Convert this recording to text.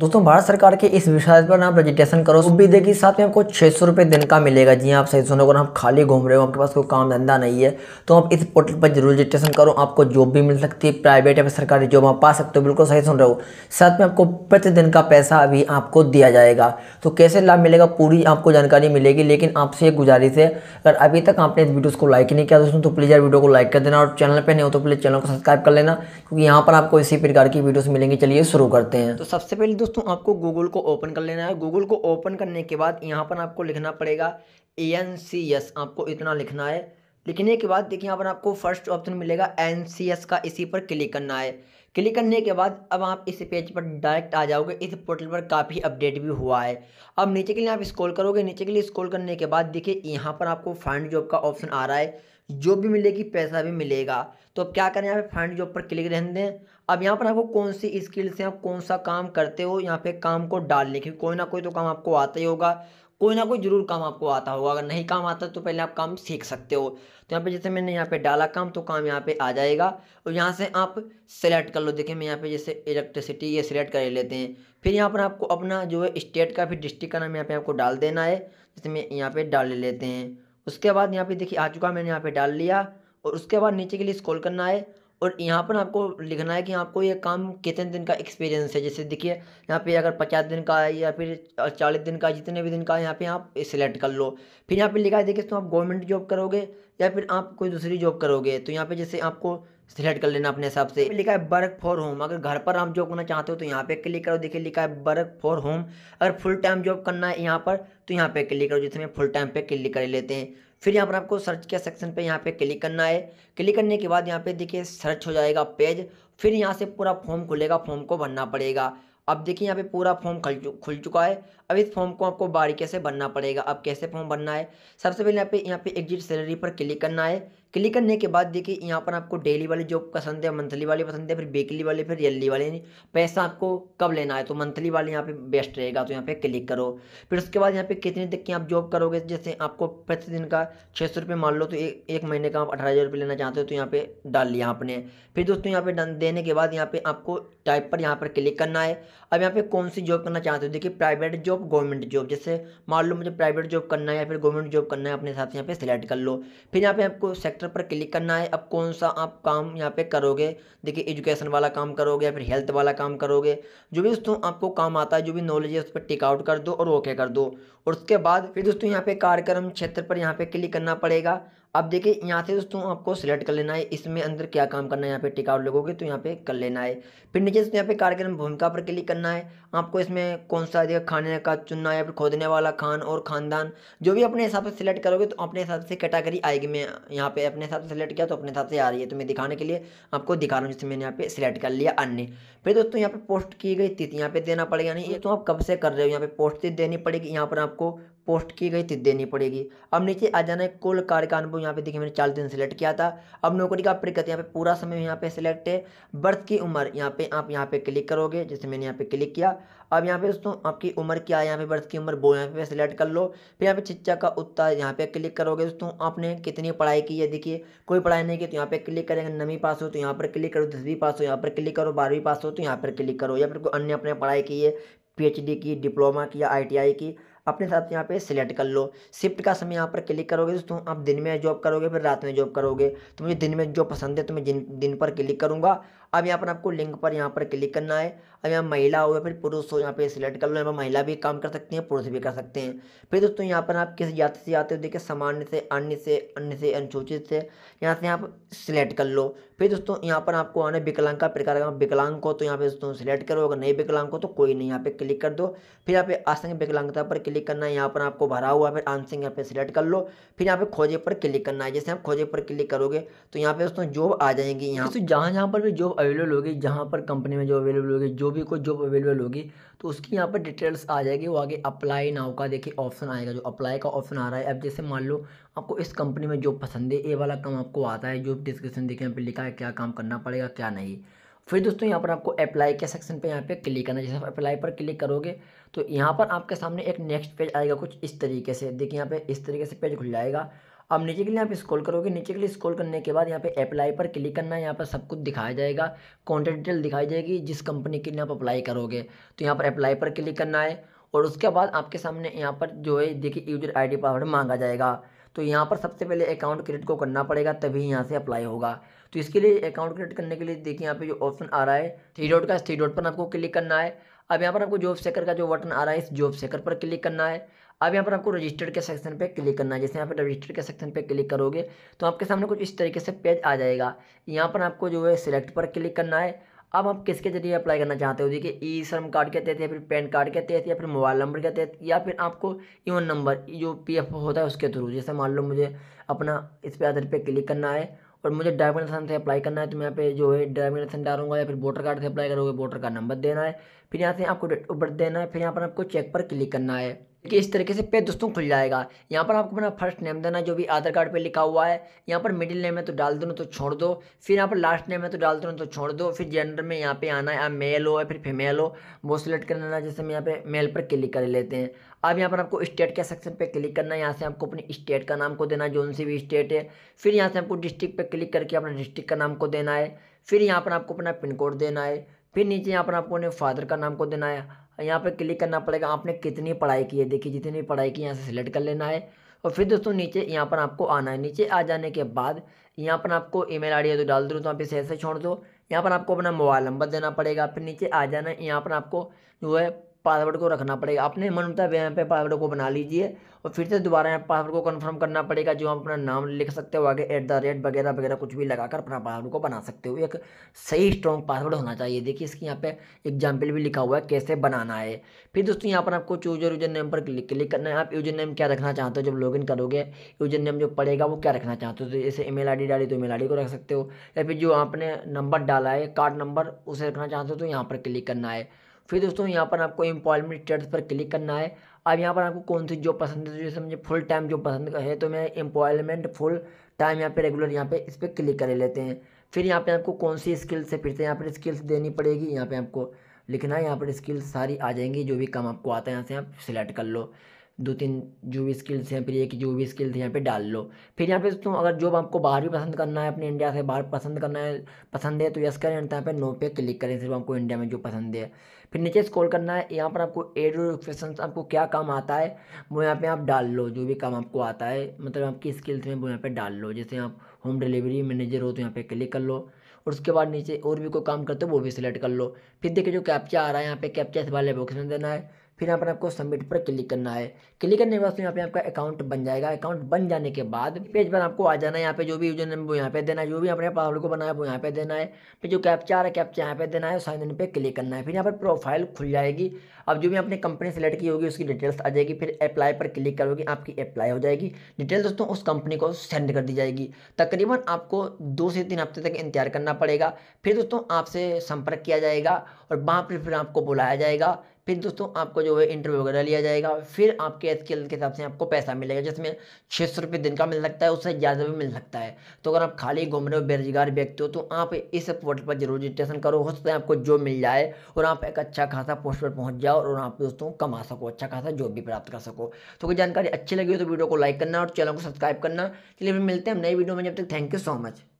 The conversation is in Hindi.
दोस्तों भारत सरकार के इस विषय पर आप रजिस्ट्रेशन करो तो भी देखिए साथ में आपको छः सौ रुपये दिन का मिलेगा जी हाँ, आप सही सुनो अगर आप खाली घूम रहे हो आपके पास कोई काम धंधा नहीं है तो आप इस पोर्टल पर जरूर रजिस्ट्रेशन करो आपको जॉब भी मिल सकती है प्राइवेट या फिर सरकारी जॉब आप पा सकते हो बिल्कुल सही सुन रहे हो साथ में आपको प्रतिदिन का पैसा अभी आपको दिया जाएगा तो कैसे लाभ मिलेगा पूरी आपको जानकारी मिलेगी लेकिन आपसे एक गुजारिश है अगर अभी तक आपने इस वीडियो को लाइक नहीं किया दोस्तों तो प्लीज़ यार वीडियो को लाइक कर देना और चैनल पर नहीं हो तो प्लीज़ चैनल को सब्सक्राइब कर लेना क्योंकि यहाँ पर आपको इसी प्रकार की वीडियोज़ मिलेंगी चलिए शुरू करते हैं तो सबसे पहले दोस्तों आपको गूगल को ओपन कर लेना है गूगल को ओपन करने के बाद यहाँ पर आपको लिखना पड़ेगा ए एन सी एस आपको इतना लिखना है लिखने के बाद देखिए यहाँ पर आपको फर्स्ट ऑप्शन मिलेगा एन सी एस का इसी पर क्लिक करना है क्लिक करने के बाद अब आप इस पेज पर डायरेक्ट आ जाओगे इस पोर्टल पर काफ़ी अपडेट भी हुआ है अब नीचे के लिए आप स्क्रॉल करोगे नीचे के लिए स्क्रॉल करने के बाद देखिए यहाँ पर आपको फाइंड जॉब का ऑप्शन आ रहा है जो भी मिलेगी पैसा भी मिलेगा तो अब क्या करें यहाँ पर फाइंड जॉब पर क्लिक रहने दें अब यहाँ पर आपको कौन सी स्किल से आप कौन सा काम करते हो यहाँ पे काम को डालने क्योंकि कोई ना कोई तो काम आपको आता ही होगा कोई ना कोई जरूर काम आपको आता होगा अगर नहीं काम आता तो पहले आप काम सीख सकते हो तो यहाँ पे जैसे मैंने यहाँ पे डाला काम तो काम यहाँ पे आ जाएगा और यहाँ से आप सेलेक्ट कर लो देखिए मैं यहाँ पे जैसे इलेक्ट्रिसिटी ये सिलेक्ट कर लेते हैं फिर यहाँ पर आपको अपना जो है स्टेट का फिर डिस्ट्रिक्ट का नाम यहाँ पे आपको डाल देना है जैसे मैं यहाँ पर डाल लेते हैं उसके बाद यहाँ पर देखिए आ चुका मैंने यहाँ पर डाल लिया और उसके बाद नीचे के लिए स्कॉल करना है और यहाँ पर आपको लिखना है कि आपको ये काम कितने दिन का एक्सपीरियंस है जैसे देखिए यहाँ पे अगर पचास दिन का है या फिर चालीस दिन का जितने भी दिन का है यहाँ पे आप सिलेक्ट कर लो फिर यहाँ पे लिखा है देखिए तो आप गवर्नमेंट जॉब करोगे या फिर आप कोई दूसरी जॉब करोगे तो यहाँ पे जैसे आपको सिलेक्ट कर लेना अपने हिसाब से लिखा है वर्क फॉर होम अगर घर पर आप जॉब करना चाहते हो तो यहाँ पे क्लिक करो देखिए लिखा है वर्क फॉर होम अगर फुल टाइम जॉब करना है यहाँ पर तो यहाँ पे क्लिक करो जिसमें फुल टाइम पे क्लिक कर लेते हैं फिर यहाँ पर आपको सर्च के सेक्शन पे यहाँ पे क्लिक करना है क्लिक करने के बाद यहाँ पे देखिए सर्च हो जाएगा पेज फिर यहाँ से पूरा फॉर्म खुलेगा फॉर्म को भरना पड़ेगा अब देखिए यहाँ पे पूरा फॉर्म खुल खुल चुका है अब इस फॉर्म को आपको बारीकी से भरना पड़ेगा अब कैसे फॉर्म भरना है सबसे पहले यहाँ पे यहाँ पे एग्जिट सैलरी पर क्लिक करना है क्लिक करने के बाद देखिए यहाँ पर आपको डेली वाली जॉब पसंद है मंथली वाले पसंद है फिर वीकली वाले फिर ईयरली वाले पैसा आपको कब लेना है तो मंथली वाले यहाँ पे बेस्ट रहेगा तो यहाँ पे क्लिक करो फिर उसके बाद यहाँ पे कितने तक की आप जॉब करोगे जैसे आपको प्रतिदिन का छः सौ रुपये मान लो तो ए, एक महीने का आप अठारह हज़ार रुपये लेना चाहते हो तो यहाँ पे डाल लिया आपने फिर दोस्तों यहाँ पे देने के बाद यहाँ पे आपको टाइप पर यहाँ पर क्लिक करना है अब यहाँ पे कौन सी जॉब करना चाहते हो देखिए प्राइवेट जॉब गवर्नमेंट जॉब जैसे मान लो मुझे प्राइवेट जॉब करना है या फिर गवर्नमेंट जॉब करना है अपने साथ यहाँ पे सिलेक्ट कर लो फिर यहाँ पे आपको सेक्टर सेक्टर पर क्लिक करना है अब कौन सा आप काम यहाँ पे करोगे देखिए एजुकेशन वाला काम करोगे या फिर हेल्थ वाला काम करोगे जो भी दोस्तों आपको काम आता है जो भी नॉलेज है उस पर टिकआउट कर दो और ओके कर दो और उसके बाद फिर दोस्तों यहाँ पे कार्यक्रम क्षेत्र पर यहाँ पे क्लिक करना पड़ेगा अब देखिए यहाँ से दोस्तों आपको सिलेक्ट कर लेना है इसमें अंदर क्या काम करना है यहाँ पे टिकाउट लगोगे तो यहाँ पे कर लेना है फिर नीचे से तो यहाँ पे कार्यक्रम भूमिका पर क्लिक करना है आपको इसमें कौन सा देखा खाने का चुनना है या फिर खोदने वाला खान और खानदान जो भी अपने हिसाब से सिलेक्ट करोगे तो अपने हिसाब से कैटागरी आएगी मैं यहाँ पे अपने हिसाब से सिलेक्ट किया तो अपने हिसाब से आ रही है तो मैं दिखाने के लिए आपको दिखा रहा हूँ जिससे मैंने यहाँ पे सिलेक्ट कर लिया अन्य फिर दोस्तों यहाँ पे पोस्ट की गई तिथि यहाँ पे देना पड़ेगा नहीं ये तो आप कब से कर रहे हो यहाँ पे पोस्ट तो देनी पड़ेगी यहाँ पर आपको पोस्ट की गई थी देनी पड़ेगी अब नीचे आ जाना है कुल कार्य अनुभव यहाँ पे देखिए मैंने चालीस दिन सेलेक्ट किया था अब नौकरी का प्रगति यहाँ पे पूरा समय यहाँ पे सिलेक्ट है बर्थ की उम्र यहाँ पे आप यहाँ पे क्लिक करोगे जैसे मैंने यहाँ पे क्लिक किया अब यहाँ पे दोस्तों आपकी उम्र क्या है यहाँ पे बर्थ की उम्र वो यहाँ पे सिलेक्ट कर लो फिर यहाँ पे छिच्चा का उत्तर यहाँ पे क्लिक करोगे दोस्तों आपने कितनी पढ़ाई की है देखिए कोई पढ़ाई नहीं की तो यहाँ पे क्लिक करेंगे नवी पास हो तो यहाँ पर क्लिक करो दसवीं पास हो यहाँ पर क्लिक करो बारहवीं पास हो तो यहाँ पर क्लिक करो या फिर कोई अन्य अपने पढ़ाई की है पी की डिप्लोमा की या आई की अपने साथ यहाँ पे सिलेक्ट कर लो शिफ्ट का समय यहाँ पर क्लिक करोगे दोस्तों आप दिन में जॉब करोगे फिर रात में जॉब करोगे तो मुझे दिन में जो पसंद है तो मैं दिन पर क्लिक करूँगा अब यहाँ पर आपको लिंक पर यहाँ पर क्लिक करना है अब यहाँ महिला हो या फिर पुरुष हो यहाँ पे सिलेक्ट कर लो यहाँ पर महिला भी काम कर सकती हैं पुरुष भी कर सकते हैं फिर दोस्तों यहाँ पर आप किस जाति से आते हो देखिए सामान्य से अन्य से अन्य से अनुसूचित से यहाँ से आप सिलेक्ट कर लो फिर दोस्तों यहाँ पर आपको आना विकलांग का प्रकार विकलांग को तो यहाँ पे दोस्तों सिलेक्ट करो अगर नहीं विकलांग को तो कोई नहीं यहाँ पे क्लिक कर दो फिर यहाँ पे आसंग विकलांगता पर क्लिक करना है यहाँ पर आपको भरा हुआ फिर आंसिंग यहाँ पे सिलेक्ट कर लो फिर यहाँ पे खोजे पर क्लिक करना है जैसे आप खोजे पर क्लिक करोगे तो यहाँ पे दोस्तों जॉब आ जाएंगी यहाँ से जहाँ जहाँ पर भी जॉब अवेलेबल होगी जहाँ पर कंपनी में जो अवेलेबल होगी जो भी कोई जॉब अवेलेबल होगी तो उसकी यहाँ पर डिटेल्स आ जाएगी वो आगे अप्लाई नाव का देखिए ऑप्शन आएगा जो अप्लाई का ऑप्शन आ रहा है अब जैसे मान लो आपको इस कंपनी में जॉब पसंद है ये वाला काम आपको आता है जो डिस्क्रिप्शन देखिए यहाँ पर लिखा है क्या काम करना पड़ेगा क्या नहीं फिर दोस्तों यहाँ पर आपको अप्लाई के सेक्शन पे यहाँ पे क्लिक करना है जैसे आप अप्लाई पर क्लिक करोगे तो यहाँ पर आपके सामने एक नेक्स्ट पेज आएगा कुछ इस तरीके से देखिए यहाँ पे इस तरीके से पेज खुल जाएगा अब नीचे के लिए आप स्क्रॉल करोगे नीचे के लिए स्क्रॉल करने के बाद यहाँ पे अप्लाई पर क्लिक करना है यहाँ पर सब कुछ दिखाया जाएगा कॉन्टेक्ट डिटेल दिखाई जाएगी जिस कंपनी के लिए आप अप्लाई करोगे तो यहाँ पर अप्लाई पर क्लिक करना है और उसके बाद आपके सामने यहाँ पर जो है देखिए यूजर आई डी पासवर्ड मांगा जाएगा तो यहाँ पर सबसे पहले अकाउंट क्रिएट को करना पड़ेगा तभी यहाँ से अप्लाई होगा तो इसके लिए अकाउंट क्रिएट करने के लिए देखिए यहाँ पे जो ऑप्शन आ रहा है थ्री डॉट का थ्री डॉट पर आपको क्लिक करना है अब यहाँ पर आपको जॉब सेकर का जो बटन आ रहा है इस जॉब सेकर पर क्लिक करना है अब यहाँ पर आपको रजिस्टर्ड के सेक्शन पे क्लिक करना है जैसे यहाँ पर रजिस्टर्ड के सेक्शन पे क्लिक करोगे तो आपके सामने कुछ इस तरीके से पेज आ जाएगा यहाँ पर आपको जो है सिलेक्ट पर क्लिक करना है अब आप किसके जरिए अप्लाई करना चाहते हो देखिए ई श्रम कार्ड के तहत या फिर पैन कार्ड के तहत या फिर मोबाइल नंबर के तहत या फिर आपको ईवन नंबर जो पीएफ होता है उसके थ्रू जैसे मान लो मुझे अपना इस पे आधार पर क्लिक करना है और मुझे ड्राइविंग लाइसेंस से अप्लाई करना है तो मैं यहाँ पे जो है ड्राइविंग लाइसेंस डालूंगा या फिर वोटर कार्ड से अप्लाई करोगे वोटर कार्ड नंबर देना है फिर यहाँ से आपको डेट ऑफ बर्थ देना है फिर यहाँ पर आपको चेक पर क्लिक करना है कि इस तरीके से पेज दोस्तों खुल जाएगा यहाँ पर आपको अपना फर्स्ट नेम देना जो भी आधार कार्ड पे लिखा हुआ है यहाँ पर मिडिल नेम है तो डाल दो तो छोड़ दो फिर यहाँ पर लास्ट नेम है तो डाल दो तो छोड़ दो फिर जेंडर में यहाँ पे आना है आप मेल हो या फिर फीमेल हो वो सिलेक्ट कर लेना जैसे हम यहाँ पे मेल पर क्लिक कर लेते हैं अब यहाँ पर आपको स्टेट के सेक्शन पर क्लिक करना है यहाँ से आपको अपने स्टेट का नाम को देना है जो सी भी स्टेट है फिर यहाँ से आपको डिस्ट्रिक्ट पर क्लिक करके अपना डिस्ट्रिक्ट का नाम को देना है फिर यहाँ पर आपको अपना पिन कोड देना है फिर नीचे यहाँ पर आपको अपने फादर का नाम को देना है यहाँ पर क्लिक करना पड़ेगा आपने कितनी पढ़ाई की है देखिए जितनी पढ़ाई की यहाँ से सिलेक्ट कर लेना है और फिर दोस्तों नीचे यहाँ पर आपको आना है नीचे आ जाने के बाद यहाँ पर आपको ईमेल आईडी है तो डाल दूँ तो आप इसे ऐसे छोड़ दो यहाँ पर आपको अपना मोबाइल नंबर देना पड़ेगा फिर नीचे आ जाना है यहाँ पर आपको जो है पासवर्ड को रखना पड़ेगा अपने मन मुताबिक यहाँ पे पासवर्ड को बना लीजिए और फिर से दोबारा यहाँ पासवर्ड को कन्फर्म करना पड़ेगा जो आप अपना नाम लिख सकते हो आगे एट द रेट वगैरह वगैरह कुछ भी लगाकर अपना पासवर्ड को बना सकते हो एक सही स्ट्रॉन्ग पासवर्ड होना चाहिए देखिए इसकी यहाँ पे एग्जाम्पल भी लिखा हुआ है कैसे बनाना है फिर दोस्तों यहाँ पर आपको यूजर यूजर नेम पर क्लिक क्लिक करना है आप यूजर नेम क्या रखना चाहते हो जब लॉग करोगे यूजर नेम जो पड़ेगा वो क्या रखना चाहते हो तो जैसे ई मेल डाली तो ई मेल को रख सकते हो या फिर जो आपने नंबर डाला है कार्ड नंबर उसे रखना चाहते हो तो यहाँ पर क्लिक करना है फिर दोस्तों यहाँ पर आपको एम्प्लॉयमेंट स्टेटस पर क्लिक करना है अब यहाँ पर आपको कौन सी जॉब पसंद है तो जैसे मुझे फुल टाइम जॉब पसंद है तो मैं एम्प्लॉयमेंट फुल टाइम यहाँ पे रेगुलर यहाँ पे इस पर क्लिक कर लेते हैं फिर यहाँ पे आपको कौन सी स्किल्स है फिर से यहाँ पर स्किल्स देनी पड़ेगी यहाँ पे आपको लिखना है यहाँ पर स्किल्स सारी आ जाएंगी जो भी काम आपको आता है यहाँ से आप सिलेक्ट कर लो दो तीन जो भी स्किल्स हैं फिर एक जो भी स्किल्स यहाँ पे डाल लो फिर यहाँ पे तुम अगर जॉब आपको बाहर भी पसंद करना है अपने इंडिया से बाहर पसंद करना है पसंद है तो यस करें यहाँ पे नो पे क्लिक करें सिर्फ आपको इंडिया में जो पसंद है फिर नीचे स्क्रॉल करना है यहाँ पर आपको एड क्वेश्चन आपको क्या काम आता है वो यहाँ पर आप डाल लो जो भी काम आपको आता है मतलब आपकी स्किल्स हैं वो यहाँ पर डाल लो जैसे आप होम डिलीवरी मैनेजर हो तो यहाँ पर क्लिक कर लो और उसके बाद नीचे और भी कोई काम करते हो वो भी सिलेक्ट कर लो फिर देखिए जो कैप्चा आ रहा है यहाँ पे कैप्चा इस वाले बॉक्स में देना है फिर यहाँ पर आपको सबमिट पर क्लिक करना है क्लिक करने के बाद यहाँ पे आपका अकाउंट बन जाएगा अकाउंट बन जाने के बाद पेज पर आपको आ जाना है यहाँ पे जो भी यूजर नंबर यहाँ पे देना है जो भी अपने पासवर्ड को बनाया वो यहाँ पे देना है फिर जो कैप्चा है कैप्चा यहाँ पे देना है साइन इन पे क्लिक करना है फिर यहाँ पर प्रोफाइल खुल जाएगी अब जो भी आपने कंपनी सेलेक्ट की होगी उसकी डिटेल्स आ जाएगी फिर अप्लाई पर क्लिक करोगे आपकी अप्लाई हो जाएगी डिटेल दोस्तों उस कंपनी को सेंड कर दी जाएगी तकरीबन आपको दो से तीन हफ्ते तक इंतजार करना पड़ेगा फिर दोस्तों आपसे संपर्क किया जाएगा और वहाँ पर फिर आपको बुलाया जाएगा फिर दोस्तों आपको जो है इंटरव्यू वगैरह लिया जाएगा फिर आपके स्किल के हिसाब से आपको पैसा मिलेगा जिसमें छः सौ रुपये दिन का मिल सकता है उससे ज़्यादा भी मिल सकता है तो अगर आप खाली घूम रहे हो बेरोजगार व्यक्ति हो तो आप इस पोर्टल पर जरूर रजिस्ट्रेशन करो हो सकता है आपको जो मिल जाए और आप एक अच्छा खासा पोस्ट पर पहुँच जाओ और आप दोस्तों कमा सको अच्छा खासा जॉब भी प्राप्त कर सको तो कोई जानकारी अच्छी लगी हो तो वीडियो को लाइक करना और चैनल को सब्सक्राइब करना चलिए फिर मिलते हैं नई वीडियो में जब तक थैंक यू सो मच